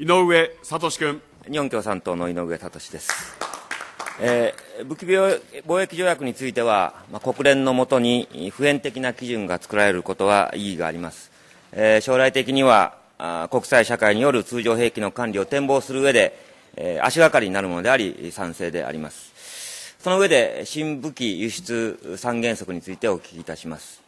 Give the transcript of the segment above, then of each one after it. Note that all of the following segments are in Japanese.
井上聡君。日本共産党の井上聡です。えー、武器貿易条約については、まあ、国連のもとに普遍的な基準が作られることは意義があります。えー、将来的にはあ国際社会による通常兵器の管理を展望する上で、えー、足がかりになるものであり、賛成であります。その上で、新武器輸出三原則についてお聞きいたします。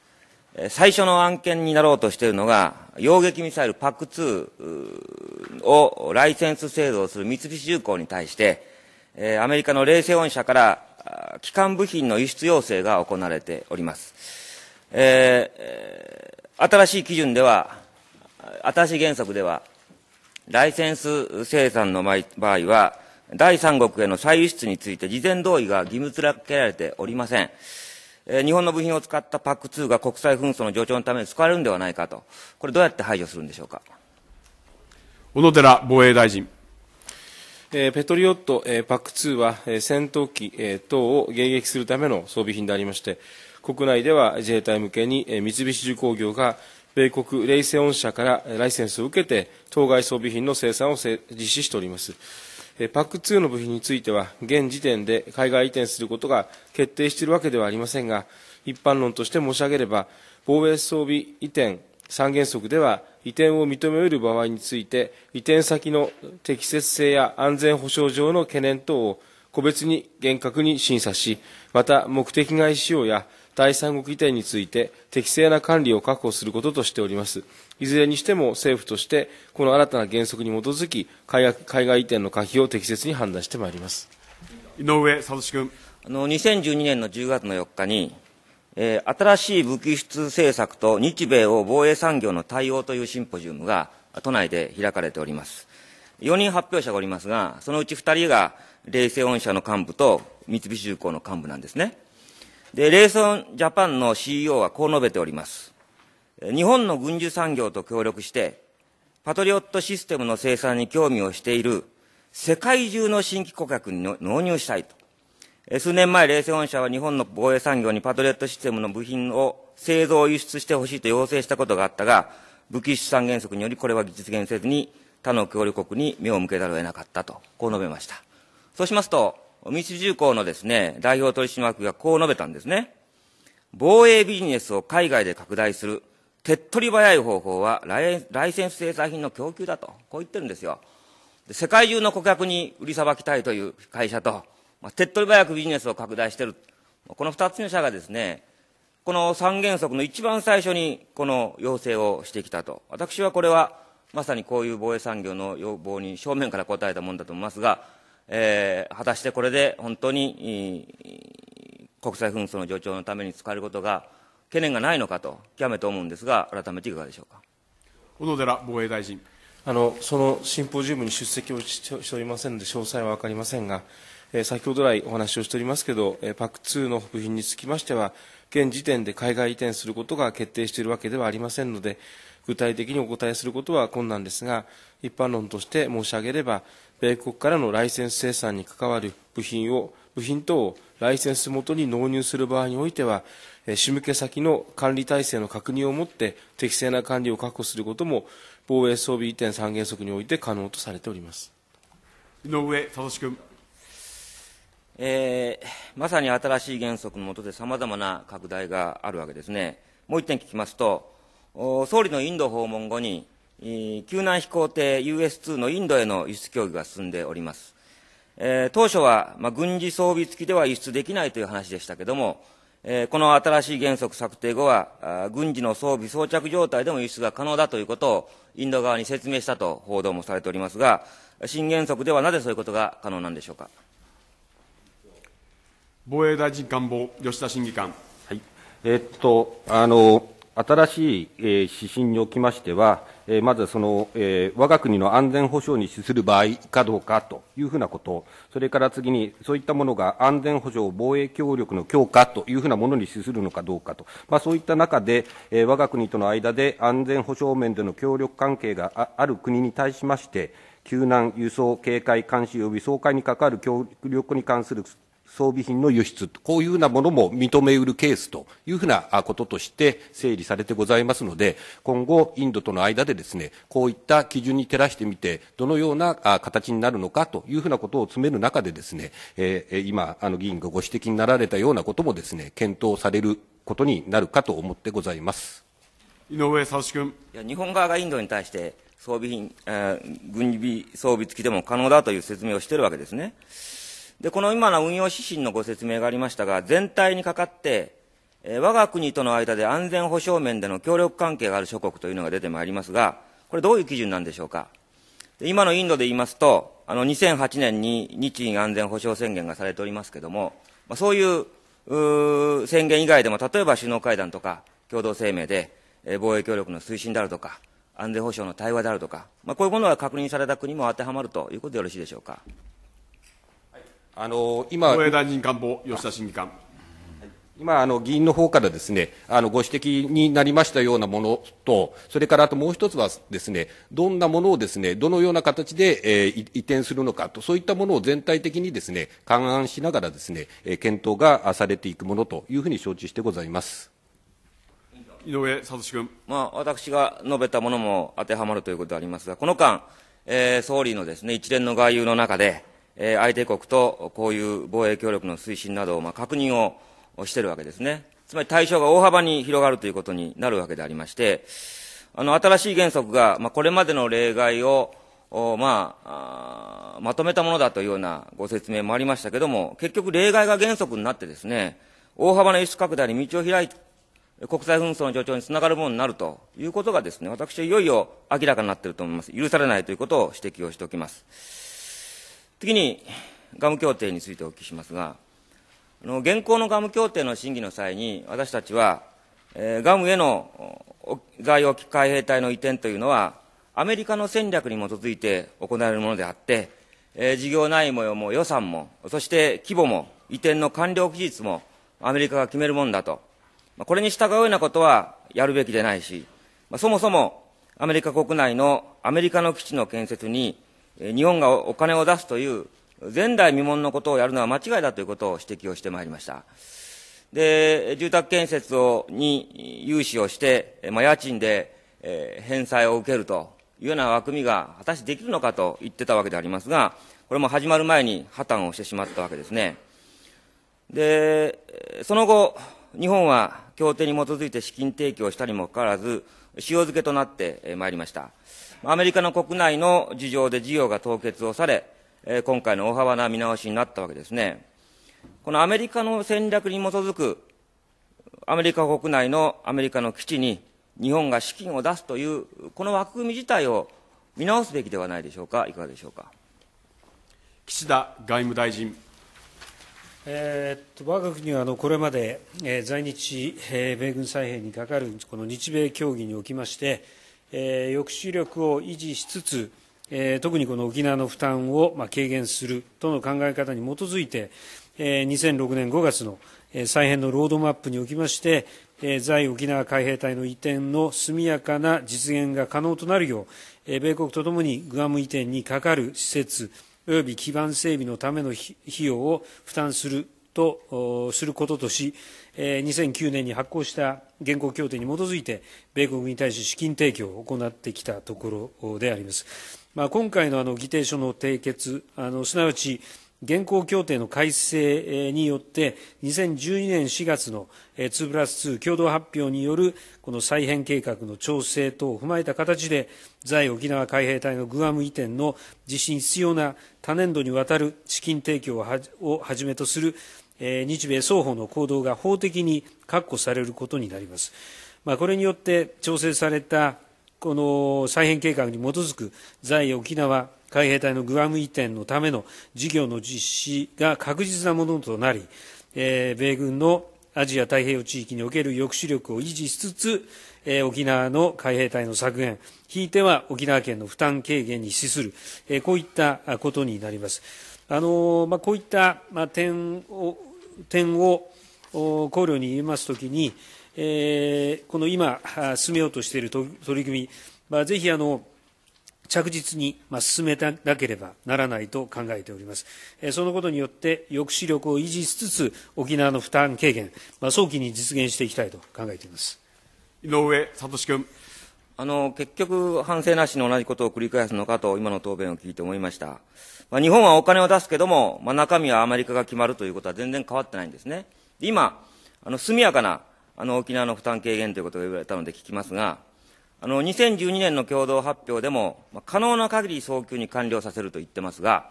最初の案件になろうとしているのが、洋撃ミサイル PAC2 をライセンス製造する三菱重工に対して、アメリカの冷静御社から基幹部品の輸出要請が行われております。えー、新しい基準では、新しい原則では、ライセンス生産の場合は、第三国への再輸出について事前同意が義務づけられておりません。え日本の部品を使ったパック2が国際紛争の助長のために使われるんではないかと、これ、どうやって排除するんでしょうか。小野寺防衛大臣ペトリオット、パック2は戦闘機等を迎撃するための装備品でありまして国内では自衛隊向けに三菱重工業が米国レイセオン社からライセンスを受けて当該装備品の生産を実施しております。PAC2 の部品については現時点で海外移転することが決定しているわけではありませんが一般論として申し上げれば防衛装備移転三原則では移転を認め得る場合について移転先の適切性や安全保障上の懸念等を個別に厳格に審査しまた目的外使用や第三国移転について適正な管理を確保することとしております。いずれにしても政府として、この新たな原則に基づき、海外移転の可否を適切に判断してまいります。井上聡君。あの、2012年の10月の4日に、えー、新しい武器輸出政策と日米を防衛産業の対応というシンポジウムが都内で開かれております。4人発表者がおりますが、そのうち2人が、冷静御社の幹部と三菱重工の幹部なんですね。で、レーソンジャパンの CEO はこう述べております。日本の軍需産業と協力して、パトリオットシステムの生産に興味をしている世界中の新規顧客に納入したいと。数年前、冷静ン社は日本の防衛産業にパトリオットシステムの部品を製造輸出してほしいと要請したことがあったが、武器資産原則によりこれは実現せずに他の協力国に目を向けざるを得なかったと、こう述べました。そうしますと、三菱重工のですね、代表取締役がこう述べたんですね。防衛ビジネスを海外で拡大する、手っ取り早い方法はライセンス生産品の供給だと、こう言ってるんですよ。世界中の顧客に売りさばきたいという会社と、まあ、手っ取り早くビジネスを拡大してる。この二つの社がですね、この三原則の一番最初にこの要請をしてきたと。私はこれはまさにこういう防衛産業の要望に正面から答えたもんだと思いますが、えー、果たしてこれで本当に国際紛争の助長のために使えることが懸念がないのかと、極めて思うんですが、改めていかがでしょうか小野寺防衛大臣。あのそのシンポジウムに出席をしておりませんので、詳細は分かりませんが、えー、先ほど来お話をしておりますけど、えー、パク2の部品につきましては、現時点で海外移転することが決定しているわけではありませんので、具体的にお答えすることは困難ですが、一般論として申し上げれば、米国からのライセンス生産に関わる部品を部品等をライセンス元に納入する場合においては仕向け先の管理体制の確認をもって適正な管理を確保することも防衛装備移転三原則において可能とされております井上聡君、えー、まさに新しい原則の下でさまざまな拡大があるわけですねもう一点聞きますと総理のインド訪問後にえ救難飛行艇 US2 のインドへの輸出協議が進んでおります。えー、当初は、まあ、軍事装備付きでは輸出できないという話でしたけれども、えー、この新しい原則策定後は、軍事の装備装着状態でも輸出が可能だということをインド側に説明したと報道もされておりますが、新原則ではなぜそういうことが可能なんでしょうか。防衛大臣官房、吉田審議官。はい、えー、っと、あの、新しい、えー、指針におきましては、えー、まずその、えー、我が国の安全保障に資する場合かどうかというふうなこと、それから次に、そういったものが安全保障、防衛協力の強化というふうなものに資するのかどうかと、まあ、そういった中で、えー、我が国との間で安全保障面での協力関係がある国に対しまして、救難、輸送、警戒、監視及び掃海に関わる協力に関する装備品の輸出、こういうようなものも認めうるケースというふうなこととして整理されてございますので、今後、インドとの間でですね、こういった基準に照らしてみて、どのような形になるのかというふうなことを詰める中でですね、今、あの議員がご指摘になられたようなこともですね、検討されることになるかと思ってございます。井上聡君。いや日本側がインドに対して装備品、えー、軍備装備付きでも可能だという説明をしているわけですね。で、この今の運用指針のご説明がありましたが、全体にかかって、えー、我が国との間で安全保障面での協力関係がある諸国というのが出てまいりますが、これどういう基準なんでしょうか。今のインドで言いますと、あの、2008年に日印安全保障宣言がされておりますけれども、まあ、そういうう宣言以外でも、例えば首脳会談とか共同声明で、えー、防衛協力の推進であるとか、安全保障の対話であるとか、まあ、こういうものが確認された国も当てはまるということでよろしいでしょうか。あの今防衛大臣官房、吉田審議官。今あの、議員の方からですね、あのご指摘になりましたようなものと、それからあともう一つはですね、どんなものをですね、どのような形で、えー、移転するのかと、そういったものを全体的にですね、勘案しながらですね、えー、検討がされていくものというふうに承知してございます。井上聡君。まあ、私が述べたものも当てはまるということでありますが、この間、えー、総理のですね、一連の外遊の中で、え相手国とこういう防衛協力の推進などを、ま確認をしてるわけですね。つまり対象が大幅に広がるということになるわけでありまして、あの、新しい原則が、まあ、これまでの例外を、まあ、まとめたものだというようなご説明もありましたけれども、結局例外が原則になってですね、大幅な輸出拡大に道を開いて、国際紛争の助長につながるものになるということがですね、私はいよいよ明らかになっていると思います。許されないということを指摘をしておきます。次に、ガム協定についてお聞きしますが、あの現行のガム協定の審議の際に、私たちは、えー、ガムへの在沖海兵隊の移転というのは、アメリカの戦略に基づいて行われるものであって、えー、事業内模様も予算も、そして規模も、移転の完了期日も、アメリカが決めるものだと、まあ、これに従うようなことはやるべきでないし、まあ、そもそもアメリカ国内のアメリカの基地の建設に日本がお金を出すという前代未聞のことをやるのは間違いだということを指摘をしてまいりました。で、住宅建設をに融資をして、まあ、家賃で、えー、返済を受けるというような枠組みが果たしてできるのかと言ってたわけでありますが、これも始まる前に破綻をしてしまったわけですね。で、その後、日本は協定に基づいて資金提供したにもかかわらず、塩漬けとなってまいりました。アメリカの国内の事情で事業が凍結をされ、え今回の大幅な見直しになったわけですね。このアメリカの戦略に基づく、アメリカ国内のアメリカの基地に日本が資金を出すという、この枠組み自体を見直すべきではないでしょうか、いかがでしょうか。岸田外務大臣。えー、っと我が国はあのこれまで、えー、在日、えー、米軍再編にかかるこの日米協議におきまして、抑止力を維持しつつ、特にこの沖縄の負担を軽減するとの考え方に基づいて、2006年5月の再編のロードマップにおきまして、在沖縄海兵隊の移転の速やかな実現が可能となるよう、米国とともにグアム移転にかかる施設、および基盤整備のための費用を負担するとすることとし、2009年に発効した現行協定に基づいて、米国に対し資金提供を行ってきたところであります。まあ、今回のあの議定書の締結、あのすなわち現行協定の改正によって、2012年4月の2プラス2共同発表によるこの再編計画の調整等を踏まえた形で、在沖縄海兵隊のグアム移転の実施に必要な多年度にわたる資金提供をはじめとする日米双方の行動が法的に確保されることになります。まあ、これによって調整されたこの再編計画に基づく在沖縄海兵隊のグアム移転のための事業の実施が確実なものとなり、えー、米軍のアジア太平洋地域における抑止力を維持しつつ、えー、沖縄の海兵隊の削減、ひいては沖縄県の負担軽減に資する、えー、こういったことになります。あのー、まあ、こういった、まあ、点を点を考慮に入れますときに、えー、この今進めようとしている取り組み、まあ、ぜひあの、着実に進めなければならないと考えております。そのことによって抑止力を維持しつつ、沖縄の負担軽減、早期に実現していきたいと考えています。井上聡君。あの、結局、反省なしの同じことを繰り返すのかと、今の答弁を聞いて思いました。まあ、日本はお金を出すけども、まあ、中身はアメリカが決まるということは全然変わってないんですね。今、あの、速やかな、あの、沖縄の負担軽減ということが言われたので聞きますが、あの、2012年の共同発表でも、可能な限り早急に完了させると言ってますが、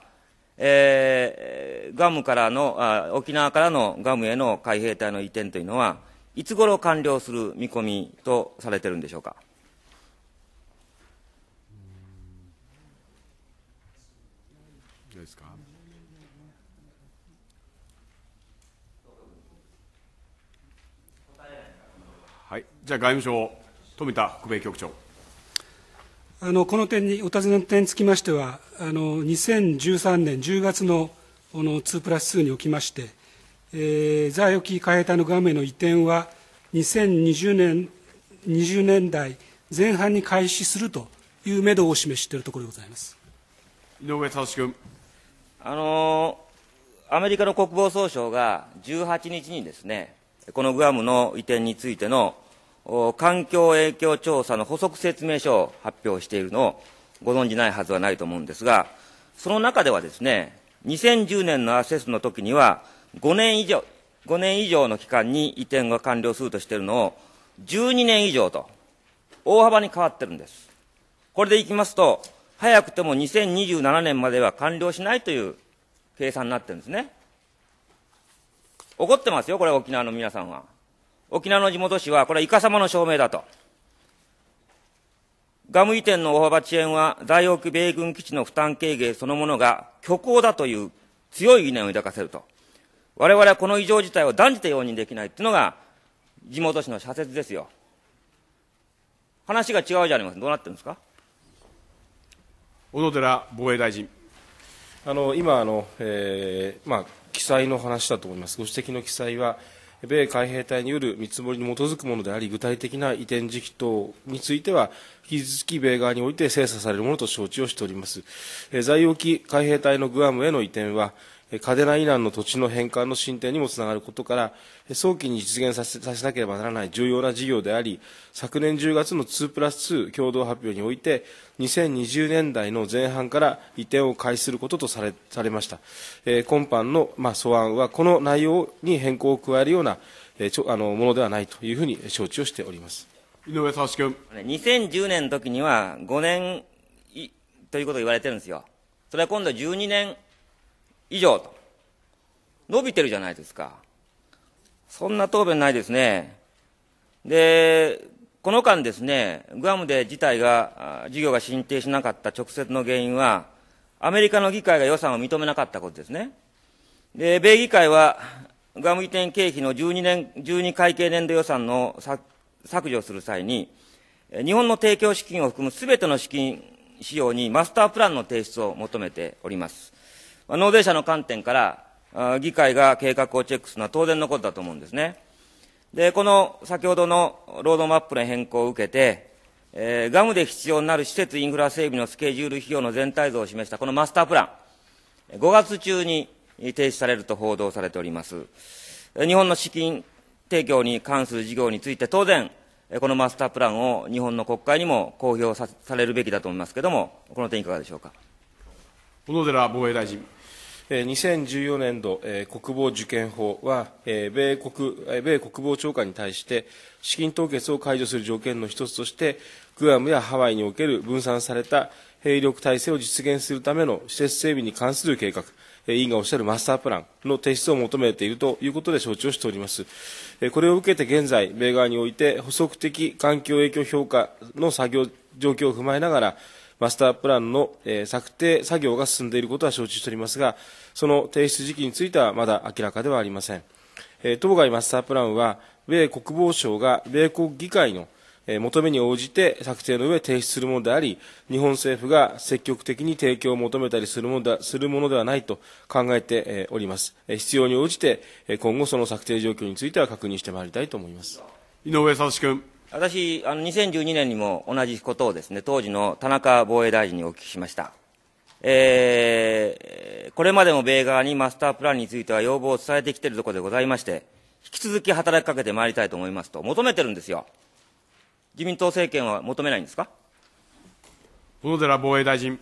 えー、ガムからのあ、沖縄からのガムへの海兵隊の移転というのは、いつ頃完了する見込みとされてるんでしょうか。はい、じゃあ外務省。富田国米局長あのこの点にお尋ねの点につきましてはあの2013年10月のこの2プラス2におきまして、えー、在沖海兵隊の画面の移転は2020年 ,20 年代前半に開始するというメドを示しているところでございます井上聡君あのアメリカの国防総省が18日にですねこのグアムの移転についての環境影響調査の補足説明書を発表しているのをご存じないはずはないと思うんですが、その中ではですね、2010年のアセスの時には、5年以上、5年以上の期間に移転が完了するとしているのを、12年以上と、大幅に変わってるんです。これでいきますと、早くても2027年までは完了しないという計算になってるんですね。怒ってますよ、これ沖縄の皆さんは。沖縄の地元紙は、これはイカ様の証明だと。ガム移転の大幅遅延は、在沖米軍基地の負担軽減そのものが虚構だという強い疑念を抱かせると。我々はこの異常事態を断じて容認できないっていうのが、地元紙の社説ですよ。話が違うじゃありません。どうなってるんですか小野寺防衛大臣。あの今あの、えーまあ、記載の話だと思います、ご指摘の記載は、米海兵隊による見積もりに基づくものであり具体的な移転時期等については引き続き米側において精査されるものと承知をしております在沖海兵隊のグアムへの移転は嘉手納イランの土地の返還の進展にもつながることから、早期に実現させさせなければならない重要な事業であり、昨年10月の2プラス2共同発表において、2020年代の前半から移転を開始することとされされました。えー、今般の、まあ、素案は、この内容に変更を加えるような、えー、ちょあのものではないというふうに承知をしております。井上聡君。2010年の時には5年ということを言われてるんですよ。それは今度12年以上と。伸びてるじゃないですか。そんな答弁ないですね。で、この間ですね、グアムで事態が、事業が進展しなかった直接の原因は、アメリカの議会が予算を認めなかったことですね。で、米議会は、グアム移転経費の12年、12会計年度予算の削除する際に、日本の提供資金を含むすべての資金使用にマスタープランの提出を求めております。納税者の観点から、議会が計画をチェックするのは当然のことだと思うんですね。で、この先ほどのロードマップの変更を受けて、えー、ガムで必要になる施設インフラ整備のスケジュール費用の全体像を示したこのマスタープラン、5月中に停止されると報道されております。日本の資金提供に関する事業について当然、このマスタープランを日本の国会にも公表されるべきだと思いますけれども、この点いかがでしょうか。小野寺防衛大臣。2014年度国防受験法は米国米国防長官に対して資金凍結を解除する条件の一つとしてグアムやハワイにおける分散された兵力体制を実現するための施設整備に関する計画委員がおっしゃるマスタープランの提出を求めているということで承知をしております。これを受けて現在、米側において補足的環境影響評価の作業状況を踏まえながら、マスタープランの、えー、策定作業が進んでいることは承知しておりますが、その提出時期についてはまだ明らかではありません。えー、当該マスタープランは、米国防省が米国議会の求めに応じて策定の上提出するものであり、日本政府が積極的に提供を求めたりするものでするものではないと考えております。必要に応じて、今後その策定状況については確認してまいりたいと思います。井上聡君。私、あの2012年にも同じことをですね、当時の田中防衛大臣にお聞きしました。えー、これまでも米側にマスタープランについては要望を伝えてきているところでございまして、引き続き働きかけてまいりたいと思いますと、求めてるんですよ。自民党政権は求めないんですか小野寺防衛大臣。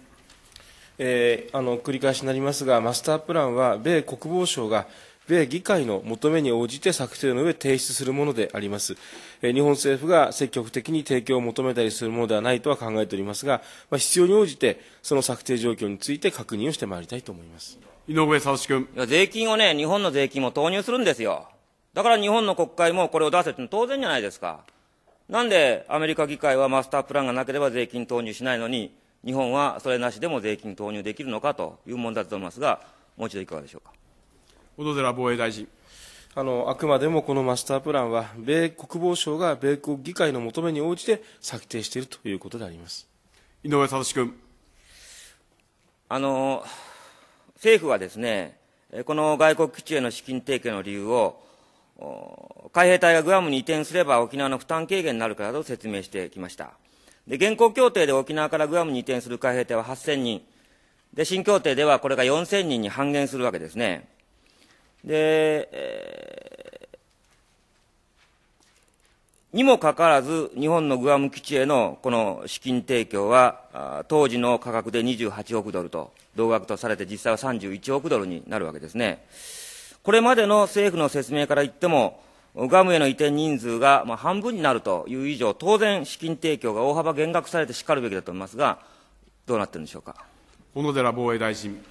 えー、あの繰り返しになりますが、マスタープランは米国防省が米議会の求めに応じて策定の上提出するものであります。え日本政府が積極的に提供を求めたりするものではないとは考えておりますが、まあ、必要に応じてその策定状況について確認をしてまいりたいと思います。井上聡君。税金をね、日本の税金も投入するんですよ。だから日本の国会もこれを出せっての当然じゃないですか。なんでアメリカ議会はマスタープランがなければ税金投入しないのに、日本はそれなしでも税金投入できるのかという問題だと思いますが、もう一度いかがでしょうか。小野寺防衛大臣。あの、あくまでもこのマスタープランは、米国防省が米国議会の求めに応じて策定しているということであります。井上聡君。あの、政府はですね、この外国基地への資金提供の理由を、海兵隊がグアムに移転すれば沖縄の負担軽減になるからと説明してきました。で、現行協定で沖縄からグアムに移転する海兵隊は8000人。で、新協定ではこれが4000人に半減するわけですね。で、えー、にもかかわらず、日本のグアム基地へのこの資金提供は、当時の価格で28億ドルと、同額とされて、実際は31億ドルになるわけですね。これまでの政府の説明から言っても、ガムへの移転人数がまあ半分になるという以上、当然、資金提供が大幅減額されてしかるべきだと思いますが、どうなってるんでしょうか。小野寺防衛大臣。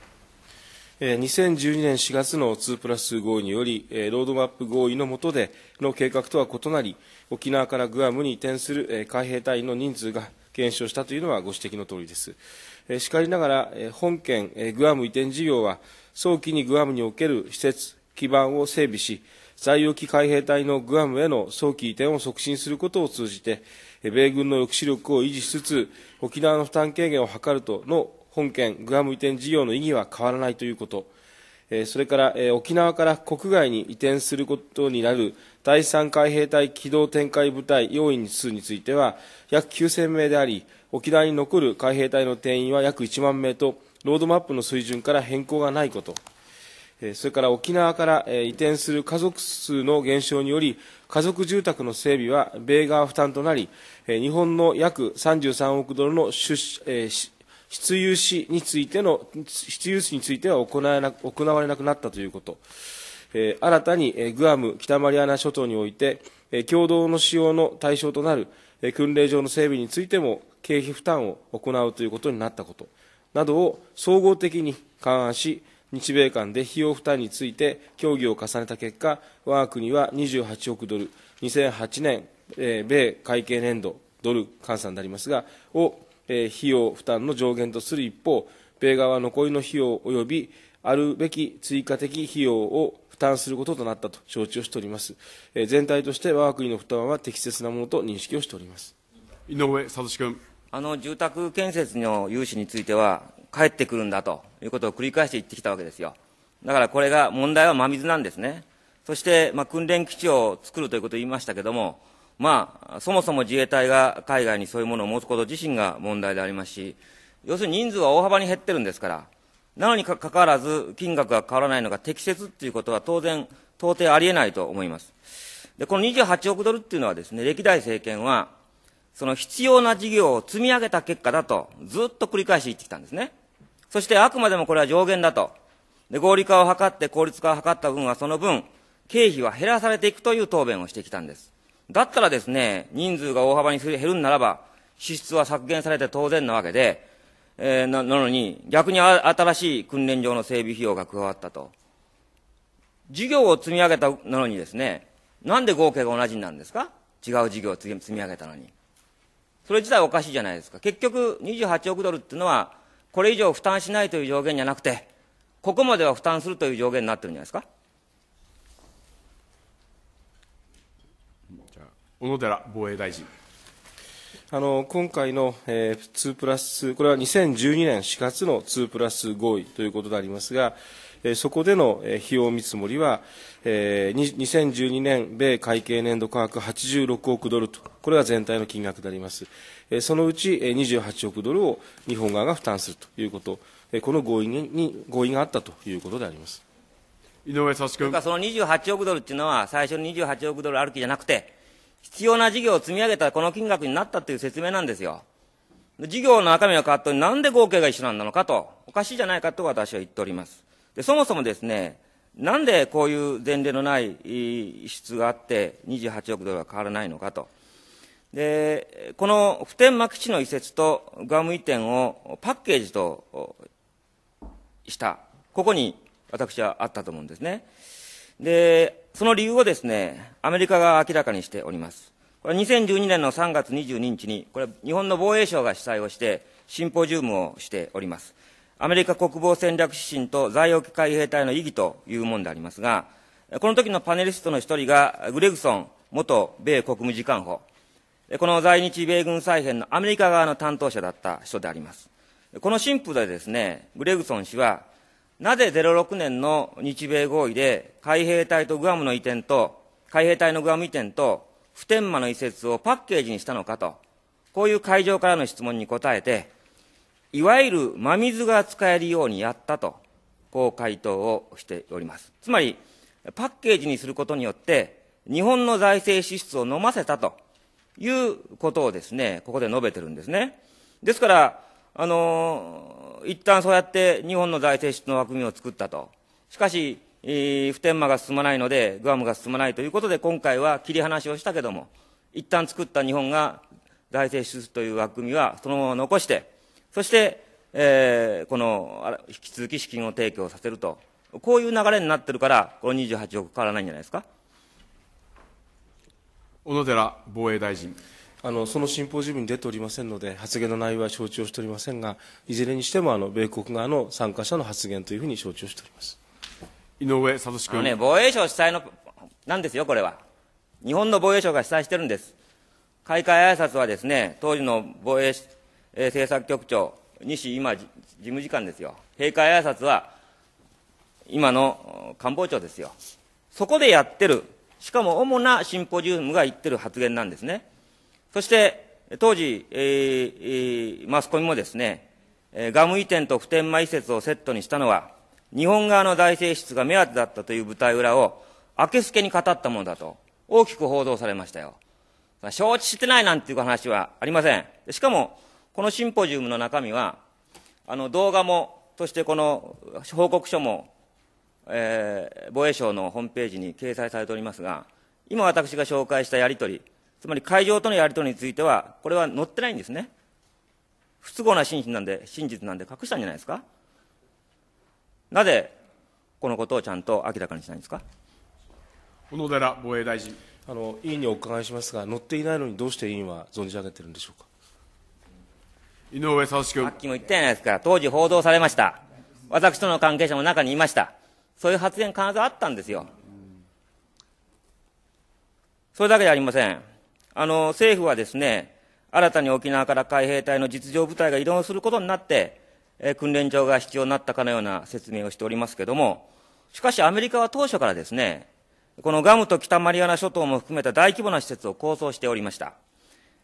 2012年4月の2プラス合意により、ロードマップ合意の下での計画とは異なり、沖縄からグアムに移転する海兵隊員の人数が減少したというのはご指摘の通りです。しかりながら、本県グアム移転事業は、早期にグアムにおける施設、基盤を整備し、在沖海兵隊のグアムへの早期移転を促進することを通じて、米軍の抑止力を維持しつつ、沖縄の負担軽減を図るとの本件グアム移転事業の意義は変わらないということ、それから沖縄から国外に移転することになる第3海兵隊機動展開部隊要員数については約9000名であり、沖縄に残る海兵隊の定員は約1万名と、ロードマップの水準から変更がないこと、それから沖縄から移転する家族数の減少により、家族住宅の整備は米側負担となり、日本の約33億ドルの出資出入しについての、出遊しについては行えな行われなくなったということ。えー、新たに、えー、グアム、北マリアナ諸島において、えー、共同の使用の対象となる、えー、訓練場の整備についても経費負担を行うということになったこと。などを総合的に勘案し、日米間で費用負担について協議を重ねた結果、我が国は28億ドル、2008年、えー、米会計年度、ドル換算でありますが、をえ費用負担の上限とする一方、米側は残りの費用及びあるべき追加的費用を負担することとなったと承知をしております。え全体として我が国の負担は適切なものと認識をしております。井上聡君。あの住宅建設の融資については、返ってくるんだということを繰り返して言ってきたわけですよ。だからこれが問題は真水なんですね。そして、まあ、訓練基地を作るということを言いましたけれども、まあ、そもそも自衛隊が海外にそういうものを持つこと自身が問題でありますし、要するに人数は大幅に減ってるんですから、なのにかかわらず金額が変わらないのが適切っていうことは当然、到底ありえないと思います。で、この28億ドルっていうのはですね、歴代政権は、その必要な事業を積み上げた結果だと、ずっと繰り返し言ってきたんですね。そしてあくまでもこれは上限だと。で、合理化を図って効率化を図った分はその分、経費は減らされていくという答弁をしてきたんです。だったらですね、人数が大幅に減るんならば、支出は削減されて当然なわけで、えー、ななのに、逆に新しい訓練場の整備費用が加わったと。事業を積み上げたのにですね、なんで合計が同じになるんですか違う事業を積み上げたのに。それ自体おかしいじゃないですか。結局、28億ドルっていうのは、これ以上負担しないという条件じゃなくて、ここまでは負担するという条件になってるんじゃないですか。小野寺防衛大臣。あの今回の、えー、2プラス2、これは2012年4月の2プラス合意ということでありますが、えー、そこでの、えー、費用見積もりは、えー、2012年米会計年度価格86億ドルと、これは全体の金額であります。えー、そのうち、えー、28億ドルを日本側が負担するということ、えー、この合意にに合意があったということであります。井上君その28億ドルっていうのは、最初の28億ドルあるきじゃなくて、必要な事業を積み上げたこの金額になったという説明なんですよ。事業の中身が変わったのになんで合計が一緒なんだのかと、おかしいじゃないかと私は言っております。で、そもそもですね、なんでこういう前例のない質があって28億ドルは変わらないのかと。で、この普天間基地の移設とガム移転をパッケージとした、ここに私はあったと思うんですね。で、その理由をですね、アメリカが明らかにしております。これは2012年の3月22日に、これは日本の防衛省が主催をして、シンポジウムをしております。アメリカ国防戦略指針と在沖海兵隊の意義というものでありますが、この時のパネリストの一人が、グレグソン元米国務次官補、この在日米軍再編のアメリカ側の担当者だった人であります。この神父でですね、グレグソン氏は、なぜ06年の日米合意で海兵隊とグアムの移転と、海兵隊のグアム移転と、普天間の移設をパッケージにしたのかと、こういう会場からの質問に答えて、いわゆる真水が使えるようにやったと、こう回答をしております。つまり、パッケージにすることによって、日本の財政支出を飲ませたということをですね、ここで述べてるんですね。ですから、あの一旦そうやって日本の財政出の枠組みを作ったと。しかし、えー、普天間が進まないので、グアムが進まないということで、今回は切り離しをしたけれども、一旦作った日本が財政支出という枠組みはそのまま残して、そして、えー、この引き続き資金を提供させると、こういう流れになってるから、この28億変わらないんじゃないですか。小野寺防衛大臣。あのそのシンポジウムに出ておりませんので発言の内容は承知をしておりませんがいずれにしてもあの米国側の参加者の発言というふうに承知をしております井上聡君、ね、防衛省主催のなんですよこれは日本の防衛省が主催してるんです開会挨拶はですね当時の防衛、えー、政策局長西今事務次官ですよ閉会挨拶は今の官房長ですよそこでやってるしかも主なシンポジウムが言ってる発言なんですねそして、当時、えー、マスコミもですね、ガム移転と普天間移設をセットにしたのは、日本側の財政出が目当てだったという舞台裏を、明けすけに語ったものだと、大きく報道されましたよ。承知してないなんていう話はありません。しかも、このシンポジウムの中身は、あの動画も、そしてこの報告書も、えー、防衛省のホームページに掲載されておりますが、今私が紹介したやりとり、つまり会場とのやり取りについては、これは載ってないんですね。不都合な真実なんで、真実なんで隠したんじゃないですか。なぜ、このことをちゃんと明らかにしないんですか。小野寺防衛大臣。あの委員にお伺いしますが、載っていないのにどうして委員は存じ上げてるんでしょうか。井上聡君。さっきも言ったじゃないですか。当時報道されました。私との関係者も中にいました。そういう発言必ずあったんですよ。それだけじゃありません。あの、政府はですね、新たに沖縄から海兵隊の実情部隊が移動することになって、えー、訓練場が必要になったかのような説明をしておりますけれども、しかしアメリカは当初からですね、このガムと北マリアナ諸島も含めた大規模な施設を構想しておりました。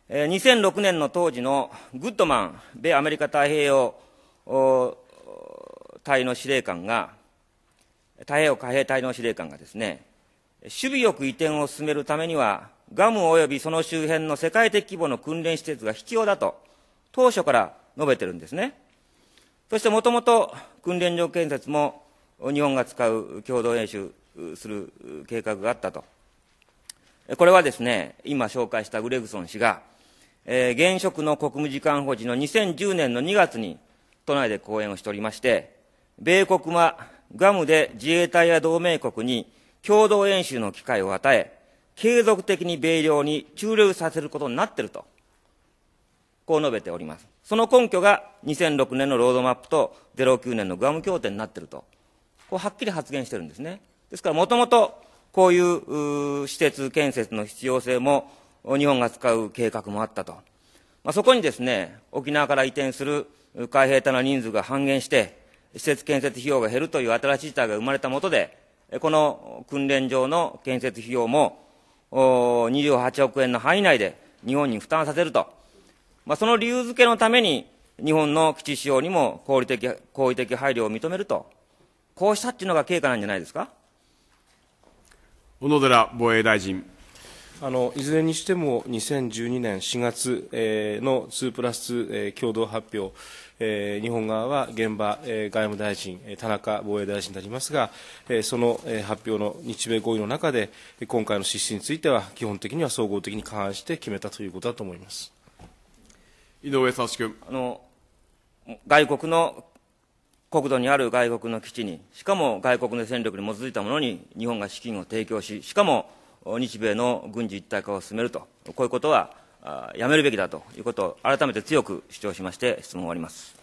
えー、2006年の当時のグッドマン、米アメリカ太平洋隊の司令官が、太平洋海兵隊の司令官がですね、守備よく移転を進めるためには、ガム及びその周辺の世界的規模の訓練施設が必要だと、当初から述べてるんですね。そしてもともと訓練場建設も日本が使う共同演習する計画があったと。これはですね、今紹介したグレグソン氏が、えー、現職の国務次官補持の2010年の2月に都内で講演をしておりまして、米国はガムで自衛隊や同盟国に共同演習の機会を与え、継続的に米領に駐留させることになっていると、こう述べております。その根拠が2006年のロードマップと09年のグアム協定になっていると、こうはっきり発言してるんですね。ですから、もともとこういう施設建設の必要性も日本が使う計画もあったと。まあ、そこにですね、沖縄から移転する海兵隊の人数が半減して、施設建設費用が減るという新しい事態が生まれたもとで、この訓練場の建設費用も28億円の範囲内で日本に負担させると、まあ、その理由付けのために、日本の基地使用にも合理的合的配慮を認めると、こうしたっていうのが経過なんじゃないですか小野寺防衛大臣。あのいずれにしても2012年4月、えー、の2プラス2、えー、共同発表、えー、日本側は現場、えー、外務大臣、田中防衛大臣でありますが、えー、その、えー、発表の日米合意の中で、今回の指針については、基本的には総合的に勘案して決めたということだと思います井上さ君あの外国の国土にある外国の基地に、しかも外国の戦力に基づいたものに日本が資金を提供し、しかも日米の軍事一体化を進めると、こういうことはやめるべきだということを改めて強く主張しまして質問を終わります。